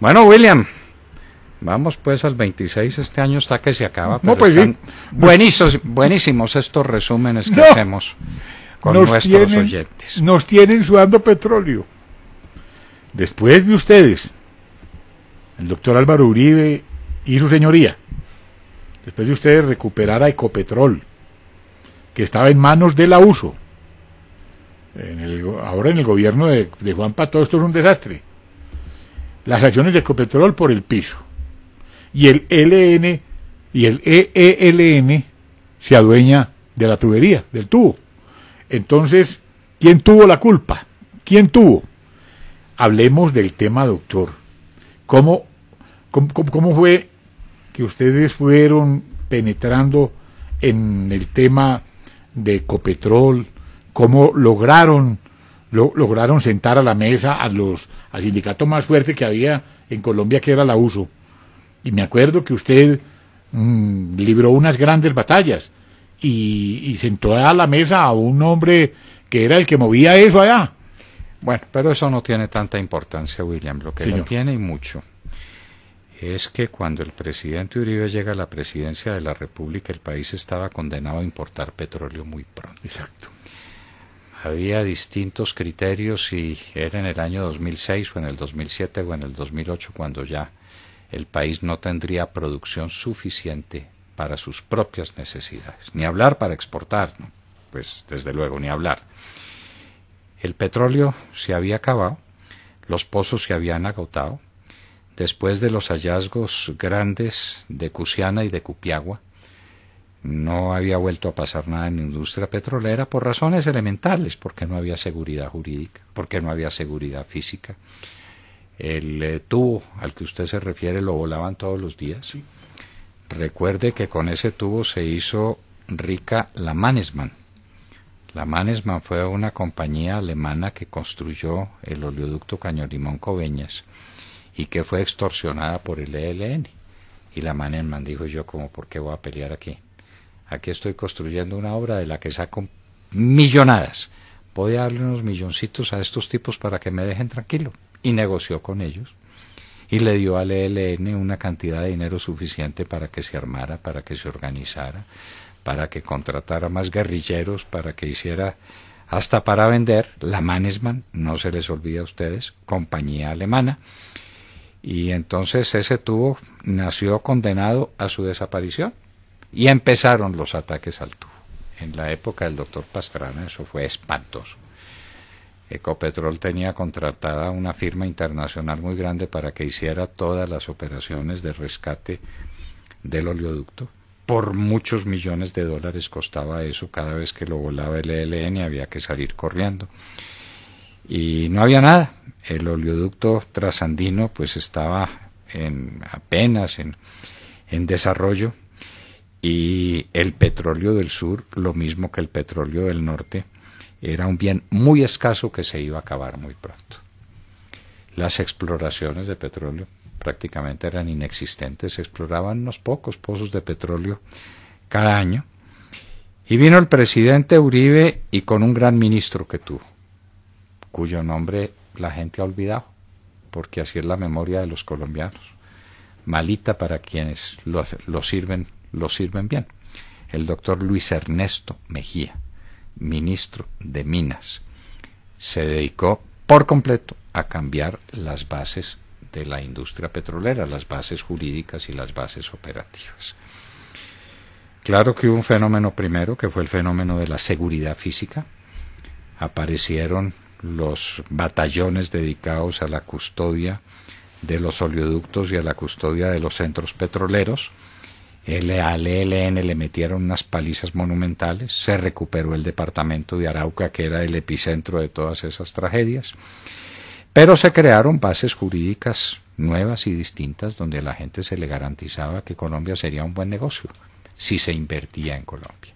Bueno, William. Vamos pues al 26, este año está que se acaba. Pues buenísimos, estos resúmenes que hacemos con nos nuestros tienen, oyentes. Nos tienen sudando petróleo. Después de ustedes, el doctor Álvaro Uribe y su señoría, después de ustedes recuperar a Ecopetrol, que estaba en manos de la USO, ahora en el gobierno de, de Juanpa esto es un desastre las acciones de Ecopetrol por el piso. Y el e LN y el EELN se adueña de la tubería, del tubo. Entonces, ¿quién tuvo la culpa? ¿Quién tuvo? Hablemos del tema, doctor. ¿Cómo, cómo, cómo fue que ustedes fueron penetrando en el tema de Ecopetrol? ¿Cómo lograron lograron sentar a la mesa a los al sindicato más fuerte que había en Colombia, que era la USO. Y me acuerdo que usted mm, libró unas grandes batallas y, sentó a la mesa a un hombre que era el que movía eso allá. Bueno, pero eso no tiene tanta importancia, William. Lo que no tiene y mucho es que cuando el presidente Uribe llega a la presidencia de la República, el país estaba condenado a importar petróleo muy pronto. Exacto había distintos criterios y era en el año 2006 o en el 2007 o en el 2008 cuando ya el país no tendría producción suficiente para sus propias necesidades, ni hablar para exportar, pues desde luego ni hablar. El petróleo se había acabado, los pozos se habían agotado, después de los hallazgos grandes de Cusiana y de Cupiagua, no había vuelto a pasar nada en la industria petrolera por razones elementales, porque no había seguridad jurídica, porque no había seguridad física. El eh, tubo al que usted se refiere lo volaban todos los días. Recuerde que con ese tubo se hizo rica la Mannesmann. La Mannesmann fue una compañía alemana que construyó el oleoducto Limón Coveñas y que fue extorsionada por el ELN. Y la Mannesmann dijo yo como, ¿por qué voy a pelear aquí? Aquí estoy construyendo una obra de la que saco millonadas. Voy a darle unos milloncitos a estos tipos para que me dejen tranquilo. Y negoció con ellos. Y le dio al ELN una cantidad de dinero suficiente para que se armara, para que se organizara, para que contratara más guerrilleros, para que hiciera hasta para vender la Mannesmann, no se les olvida a ustedes, compañía alemana. Y entonces ese tubo nació condenado a su desaparición. Y empezaron los ataques al tubo. En la época del doctor Pastrana eso fue espantoso. Ecopetrol tenía contratada una firma internacional muy grande para que hiciera todas las operaciones de rescate del oleoducto. Por muchos millones de dólares costaba eso cada vez que lo volaba el ELN había que salir corriendo. Y no había nada. El oleoducto trasandino pues estaba en, apenas en desarrollo y el petróleo del sur, lo mismo que el petróleo del norte, era un bien muy escaso que se iba a acabar muy pronto. Las exploraciones de petróleo prácticamente eran inexistentes, se exploraban unos pocos pozos de petróleo cada año. Y vino el presidente Uribe y con un gran ministro que tuvo, cuyo nombre la gente ha olvidado, porque así es la memoria de los colombianos. Malita para quienes lo, lo sirven lo sirven bien. El doctor Luis Ernesto Mejía, ministro de Minas, se dedicó por completo a cambiar las bases de la industria petrolera, las bases jurídicas y las bases operativas. Claro que hubo un fenómeno primero, que fue el fenómeno de la seguridad física. Aparecieron los batallones dedicados a la custodia de los oleoductos y a la custodia de los centros petroleros. El, al le metieron unas palizas monumentales, se recuperó el departamento de Arauca, que era el epicentro de todas esas tragedias, pero se crearon bases jurídicas nuevas y distintas donde a la gente se le garantizaba que Colombia sería un buen negocio si se invertía en Colombia.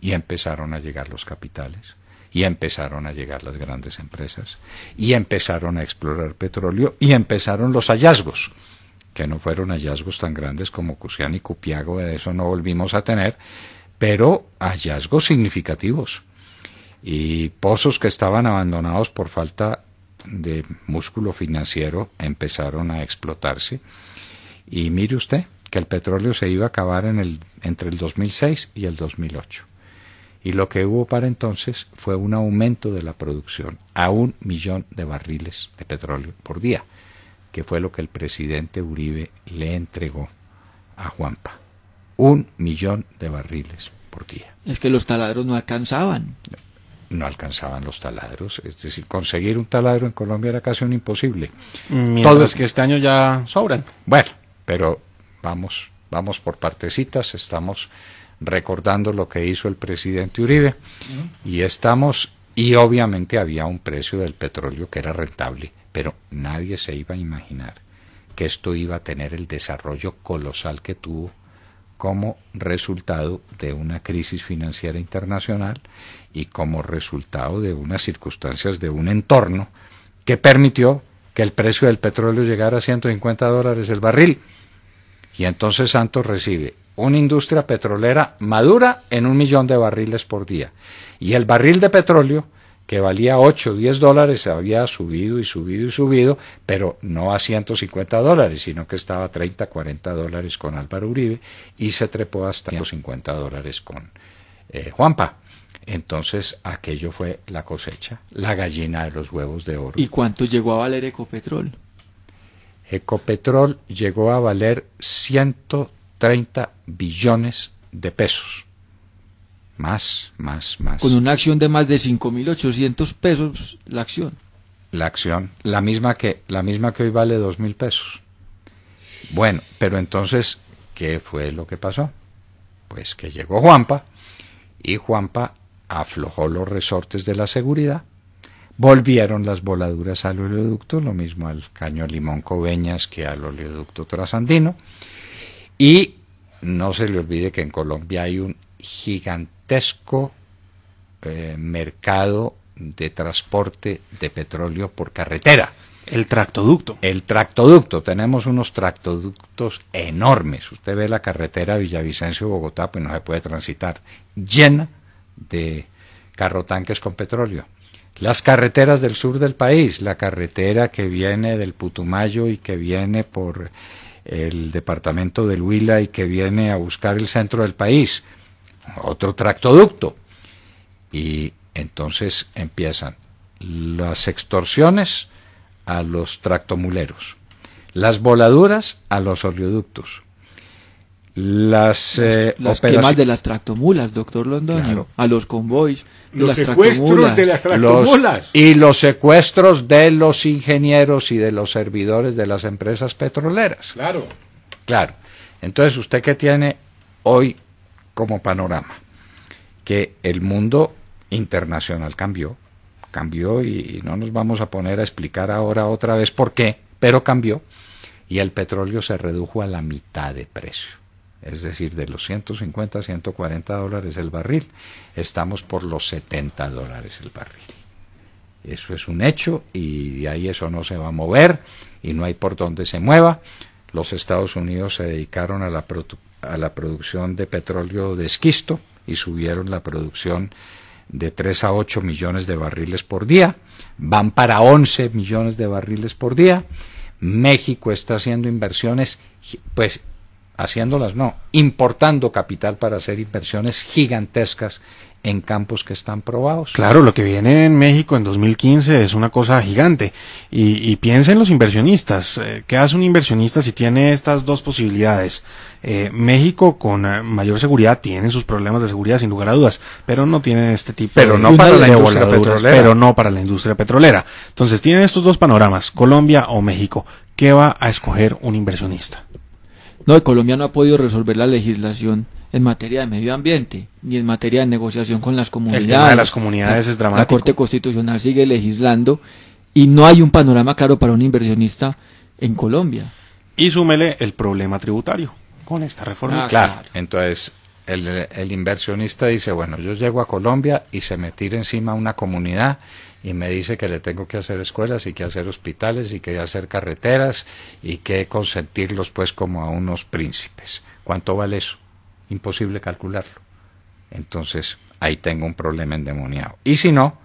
Y empezaron a llegar los capitales, y empezaron a llegar las grandes empresas, y empezaron a explorar petróleo, y empezaron los hallazgos que no fueron hallazgos tan grandes como Cusián y Cupiago, de eso no volvimos a tener, pero hallazgos significativos y pozos que estaban abandonados por falta de músculo financiero empezaron a explotarse. Y mire usted que el petróleo se iba a acabar en el, entre el 2006 y el 2008. Y lo que hubo para entonces fue un aumento de la producción a un millón de barriles de petróleo por día que fue lo que el presidente Uribe le entregó a Juanpa. Un millón de barriles por día. Es que los taladros no alcanzaban. No alcanzaban los taladros, es decir, conseguir un taladro en Colombia era casi un imposible. Todos es que este año ya sobran. Bueno, pero vamos, vamos por partecitas, estamos recordando lo que hizo el presidente Uribe y estamos y obviamente había un precio del petróleo que era rentable pero nadie se iba a imaginar que esto iba a tener el desarrollo colosal que tuvo como resultado de una crisis financiera internacional y como resultado de unas circunstancias de un entorno que permitió que el precio del petróleo llegara a 150 dólares el barril. Y entonces Santos recibe una industria petrolera madura en un millón de barriles por día. Y el barril de petróleo que valía 8 o 10 dólares, había subido y subido y subido, pero no a 150 dólares, sino que estaba a 30, 40 dólares con Álvaro Uribe y se trepó hasta 150 dólares con eh, Juanpa. Entonces aquello fue la cosecha, la gallina de los huevos de oro. ¿Y cuánto llegó a valer Ecopetrol? Ecopetrol llegó a valer 130 billones de pesos. Más, más, más. Con una acción de más de 5.800 pesos la acción. La acción, la misma que, la misma que hoy vale 2.000 pesos. Bueno, pero entonces, ¿qué fue lo que pasó? Pues que llegó Juanpa y Juanpa aflojó los resortes de la seguridad, volvieron las voladuras al oleoducto, lo mismo al caño Limón Coveñas que al oleoducto trasandino, y no se le olvide que en Colombia hay un gigante eh, mercado de transporte de petróleo por carretera. El tractoducto. El tractoducto. Tenemos unos tractoductos enormes. Usted ve la carretera Villavicencio-Bogotá, pues no se puede transitar. Llena de carrotanques con petróleo. Las carreteras del sur del país, la carretera que viene del Putumayo y que viene por el departamento del Huila y que viene a buscar el centro del país otro tractoducto. Y entonces empiezan las extorsiones a los tractomuleros, las voladuras a los oleoductos, las, las eh, de las tractomulas, doctor Londoño, a los convoys, los secuestros de las tractomulas y los secuestros de los ingenieros y de los servidores de las empresas petroleras. Claro. Claro. Entonces, usted que tiene hoy como panorama que el mundo internacional cambió, cambió y, no nos vamos a poner a explicar ahora otra vez por qué, pero cambió y el petróleo se redujo a la mitad de precio. Es decir, de los 150 a 140 dólares el barril, estamos por los 70 dólares el barril. Eso es un hecho y de ahí eso no se va a mover y no hay por dónde se mueva. Los Estados Unidos se dedicaron a la, producción a la producción de petróleo de esquisto y subieron la producción de 3 a 8 millones de barriles por día, van para 11 millones de barriles por día. México está haciendo inversiones, pues haciéndolas no, importando capital para hacer inversiones gigantescas en campos que están probados. Claro, lo que viene en México en 2015 es una cosa gigante. Y, piensa piensen los inversionistas. Eh, ¿Qué hace un inversionista si tiene estas dos posibilidades? Eh, México con eh, mayor seguridad tiene sus problemas de seguridad sin lugar a dudas, pero no tiene este tipo de, no para la industria petrolera. Pero no para la industria petrolera. Entonces tienen estos dos panoramas, Colombia o México. ¿Qué va a escoger un inversionista? No, Colombia no ha podido resolver la legislación en materia de medio ambiente ni en materia de negociación con las comunidades. El tema de las comunidades es dramático. La Corte Constitucional sigue legislando y no hay un panorama claro para un inversionista en Colombia. Y súmele el problema tributario con esta reforma. Ah, claro. Entonces, el, el, inversionista dice, bueno, yo llego a Colombia y se me tira encima una comunidad y me dice que le tengo que hacer escuelas y que hacer hospitales y que hacer carreteras y que consentirlos pues como a unos príncipes. ¿Cuánto vale eso? imposible calcularlo. Entonces, ahí tengo un problema endemoniado. Y si no,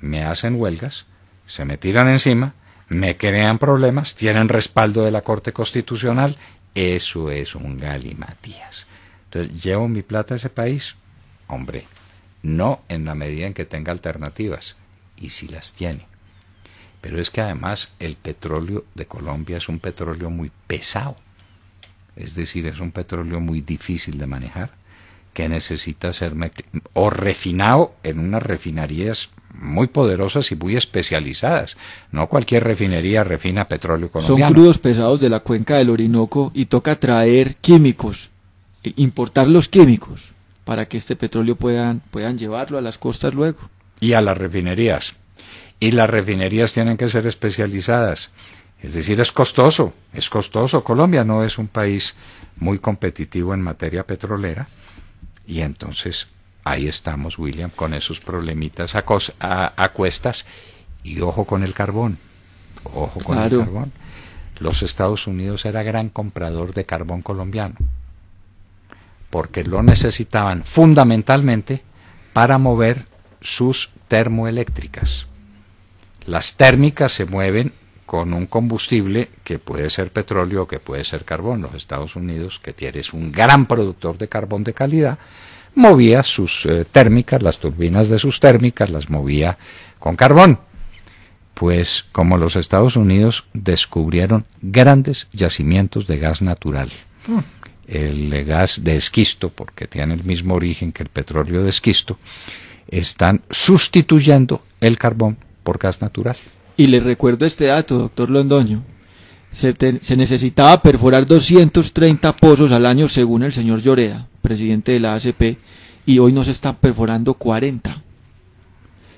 me hacen huelgas, se me tiran encima, me crean problemas, tienen respaldo de la Corte Constitucional, eso es un galimatías. Entonces, ¿llevo mi plata a ese país? Hombre, no en la medida en que tenga alternativas, y si las tiene. Pero es que además el petróleo de Colombia es un petróleo muy pesado es decir, es un petróleo muy difícil de manejar, que necesita ser o refinado en unas refinerías muy poderosas y muy especializadas. No cualquier refinería refina petróleo colombiano. Son crudos pesados de la cuenca del Orinoco y toca traer químicos, e importar los químicos para que este petróleo puedan, puedan llevarlo a las costas luego. Y a las refinerías. Y las refinerías tienen que ser especializadas es decir, es costoso, es costoso. Colombia no es un país muy competitivo en materia petrolera y entonces ahí estamos, William, con esos problemitas a, cuestas y ojo con el carbón, ojo con el carbón. Los Estados Unidos era gran comprador de carbón colombiano porque lo necesitaban fundamentalmente para mover sus termoeléctricas. Las térmicas se mueven con un combustible que puede ser petróleo o que puede ser carbón. Los Estados Unidos, que tienes un gran productor de carbón de calidad, movía sus eh, térmicas, las turbinas de sus térmicas, las movía con carbón. Pues como los Estados Unidos descubrieron grandes yacimientos de gas natural. El gas de esquisto, porque tiene el mismo origen que el petróleo de esquisto, están sustituyendo el carbón por gas natural. Y le recuerdo este dato, doctor Londoño. Se, necesitaba perforar 230 pozos al año, según el señor Lloreda, presidente de la ACP, y hoy nos están perforando 40.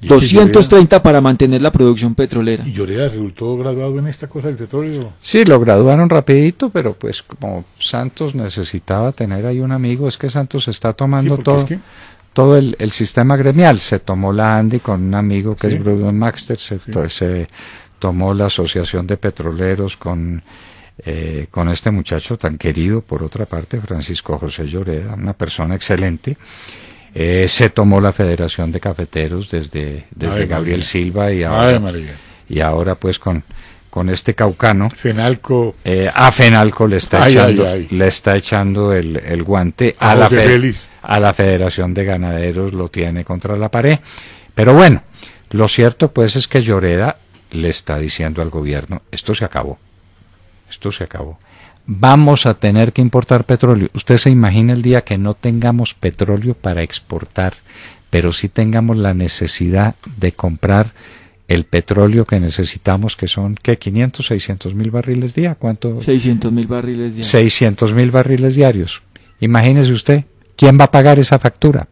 230 para mantener la producción petrolera. ¿Y Lloreda resultó graduado en esta cosa del petróleo? Sí, lo graduaron rapidito, pero pues como Santos necesitaba tener ahí un amigo, es que Santos está tomando todo todo el, sistema gremial. Se tomó la Andy con un amigo que es Bruno Maxter, se, tomó la Asociación de Petroleros con, eh, con este muchacho tan querido, por otra parte, Francisco José Lloreda, una persona excelente. Eh, se tomó la Federación de Cafeteros desde, desde Gabriel Silva y ahora, y ahora pues con, con este caucano. Fenalco. Eh, a Fenalco le está echando, Le está echando el, guante a, la, fe, a la Federación de Ganaderos lo tiene contra la pared. Pero bueno, lo cierto pues es que Lloreda le está diciendo al gobierno, esto se acabó, esto se acabó. Vamos a tener que importar petróleo. Usted se imagina el día que no tengamos petróleo para exportar, pero sí tengamos la necesidad de comprar el petróleo que necesitamos, que son, ¿qué? 500, 600 mil barriles día. ¿Cuánto? 600 mil barriles diarios. 600 mil barriles diarios. Imagínese usted, ¿Quién va a pagar esa factura?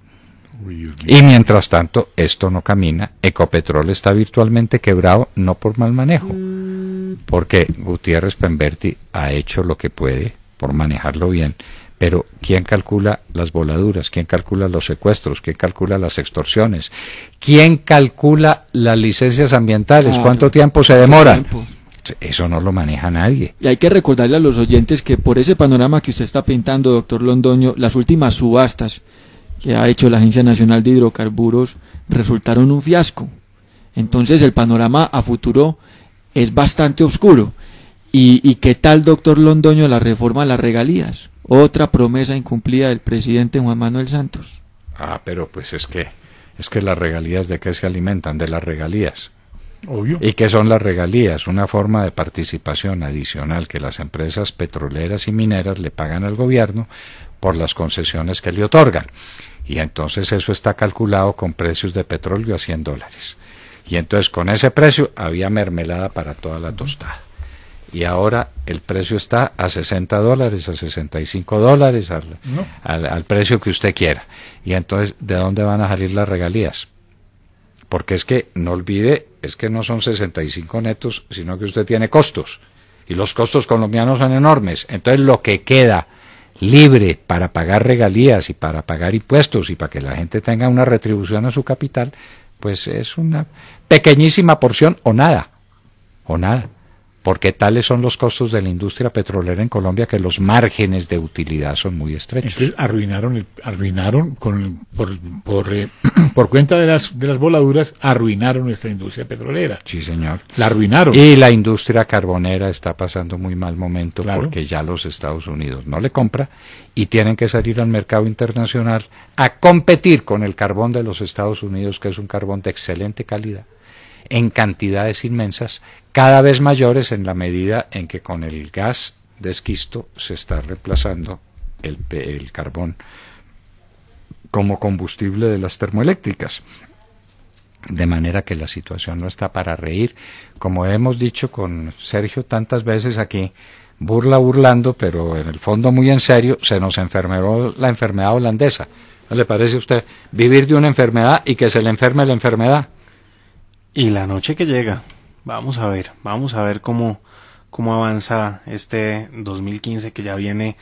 Y mientras tanto, esto no camina. Ecopetrol está virtualmente quebrado, no por mal manejo, porque Gutiérrez Pemberti ha hecho lo que puede por manejarlo bien. Pero ¿quién calcula las voladuras? ¿Quién calcula los secuestros? ¿Quién calcula las extorsiones? ¿Quién calcula las licencias ambientales? ¿Cuánto tiempo se demora? eso no lo maneja nadie. Y hay que recordarle a los oyentes que por ese panorama que usted está pintando, doctor Londoño, las últimas subastas que ha hecho la Agencia Nacional de Hidrocarburos resultaron un fiasco. Entonces el panorama a futuro es bastante oscuro. ¿Y, qué tal, doctor Londoño, la reforma a las regalías? Otra promesa incumplida del presidente Juan Manuel Santos. Ah, pero pues es que, es que las regalías de qué se alimentan, de las regalías ¿Y que son las regalías? Una forma de participación adicional que las empresas petroleras y mineras le pagan al gobierno por las concesiones que le otorgan. Y entonces eso está calculado con precios de petróleo a 100 dólares. Y entonces con ese precio había mermelada para toda la tostada. Y ahora el precio está a 60 dólares, a 65 dólares, al precio que usted quiera. Y entonces, ¿de dónde van a salir las regalías? Porque es que no olvide es que no son 65 netos, sino que usted tiene costos. Y los costos colombianos son enormes. Entonces lo que queda libre para pagar regalías y para pagar impuestos y para que la gente tenga una retribución a su capital, pues es una pequeñísima porción o nada. O nada porque tales son los costos de la industria petrolera en Colombia que los márgenes de utilidad son muy estrechos. Entonces arruinaron, arruinaron con por, eh, por, cuenta de las, de las voladuras, arruinaron nuestra industria petrolera. Sí, señor. La arruinaron. Y la industria carbonera está pasando muy mal momento porque ya los Estados Unidos no le compra y tienen que salir al mercado internacional a competir con el carbón de los Estados Unidos, que es un carbón de excelente calidad en cantidades inmensas cada vez mayores en la medida en que con el gas desquisto se está reemplazando el, carbón como combustible de las termoeléctricas. De manera que la situación no está para reír. Como hemos dicho con Sergio tantas veces aquí, burla burlando, pero en el fondo muy en serio, se nos enfermó la enfermedad holandesa. ¿No le parece a usted vivir de una enfermedad y que se le enferme la enfermedad? Y la noche que llega. Vamos a ver, vamos a ver cómo, cómo avanza este 2015 que ya viene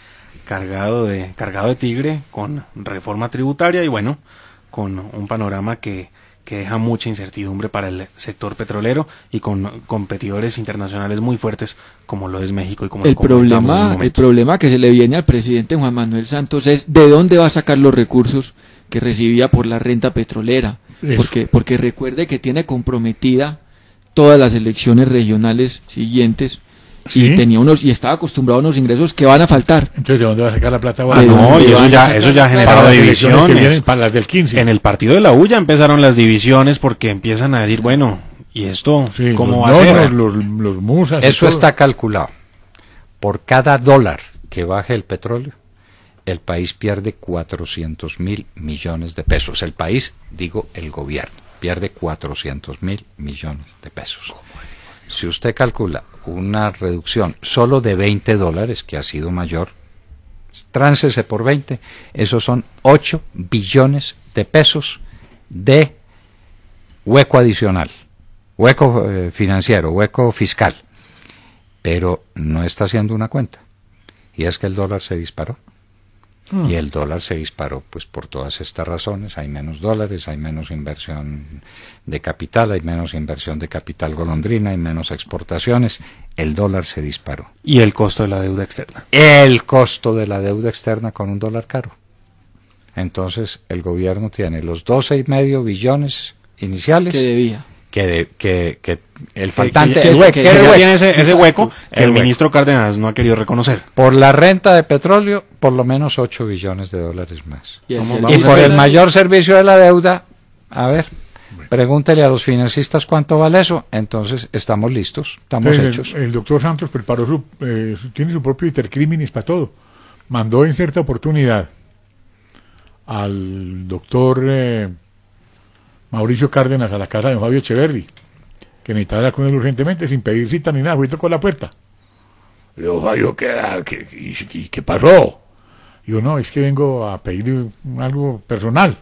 cargado de, cargado de tigre con reforma tributaria y bueno, con un panorama que, deja mucha incertidumbre para el sector petrolero y con competidores internacionales muy fuertes como lo es México y como el problema el problema que se le viene al presidente Juan Manuel Santos es de dónde va a sacar los recursos que recibía por la renta petrolera porque porque recuerde que tiene comprometida todas las elecciones regionales siguientes y tenía unos y estaba acostumbrado a unos ingresos que van a faltar. Entonces, ¿de dónde va a sacar la plata? Ah, no, eso ya, eso divisiones. para las del 15. En el partido de la U ya empezaron las divisiones porque empiezan a decir, bueno, ¿y esto cómo va a ser? Los, los musas eso está calculado. Por cada dólar que baje el petróleo, el país pierde 400 mil millones de pesos. El país, digo, el gobierno pierde 400 mil millones de pesos. Si usted calcula una reducción solo de 20 dólares, que ha sido mayor, tránsese por 20, esos son 8 billones de pesos de hueco adicional, hueco eh, financiero, hueco fiscal. Pero no está haciendo una cuenta. Y es que el dólar se disparó. Mm. Y el dólar se disparó, pues por todas estas razones, hay menos dólares, hay menos inversión de capital, hay menos inversión de capital golondrina, hay menos exportaciones, el dólar se disparó. ¿Y el costo de la deuda externa? El costo de la deuda externa con un dólar caro. Entonces el gobierno tiene los y medio billones iniciales que debía que, que, el faltante, Tiene ese, hueco el, el ministro Cárdenas no ha querido reconocer. Por la renta de petróleo, por lo menos 8 billones de dólares más. Y, por el mayor servicio de la deuda, a ver, Pregúntele a los financistas cuánto vale eso. Entonces, estamos listos, estamos hechos. El, doctor Santos preparó su, eh, tiene su propio intercríminis para todo. Mandó en cierta oportunidad al doctor eh, Mauricio Cárdenas a la casa de Fabio Echeverri, que necesitaba con él urgentemente, sin pedir cita ni nada, fue y tocó la puerta. y digo, Fabio, ¿qué, pasó? Y yo, no, es que vengo a pedir algo personal.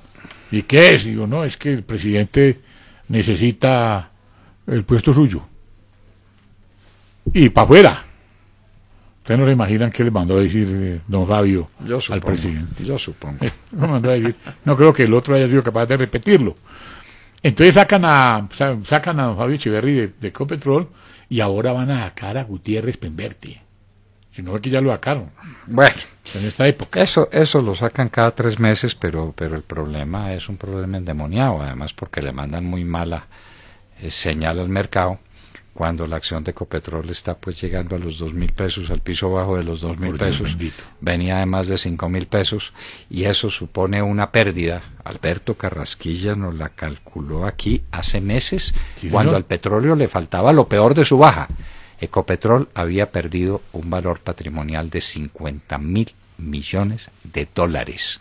¿Y qué es? Y yo, no, es que el presidente necesita el puesto suyo. Y para afuera. Ustedes no le imaginan qué le mandó a decir eh, don Fabio al presidente. Yo supongo. no creo que el otro haya sido capaz de repetirlo. Entonces sacan a, sacan a Fabio Chiverri de, de, Copetrol y ahora van a sacar a Gutiérrez Pemberti. Si no que ya lo sacaron. Bueno, en esta época. Eso, eso lo sacan cada tres meses, pero, pero el problema es un problema endemoniado, además porque le mandan muy mala eh, señal al mercado cuando la acción de Ecopetrol está pues llegando a los dos mil pesos, al piso bajo de los dos mil pesos, venía de más de cinco mil pesos y eso supone una pérdida. Alberto Carrasquilla nos la calculó aquí hace meses cuando al petróleo le faltaba lo peor de su baja. Ecopetrol había perdido un valor patrimonial de 50 mil millones de dólares.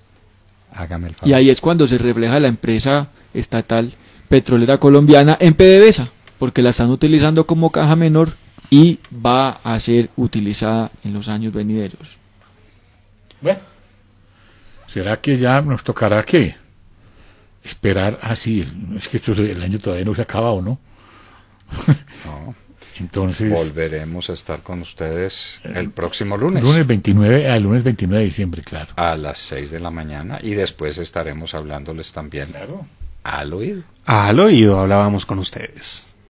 Hágame el favor. Y ahí es cuando se refleja la empresa estatal petrolera colombiana en PDVSA porque la están utilizando como caja menor y va a ser utilizada en los años venideros. Bueno, ¿será que ya nos tocará qué? Esperar así, ah, es que esto, el año todavía no se ha acabado, ¿no? No. Entonces volveremos a estar con ustedes el próximo lunes. Lunes 29, al ah, lunes 29 de diciembre, claro. A las 6 de la mañana y después estaremos hablándoles también. Claro. Al oído. Al oído hablábamos con ustedes.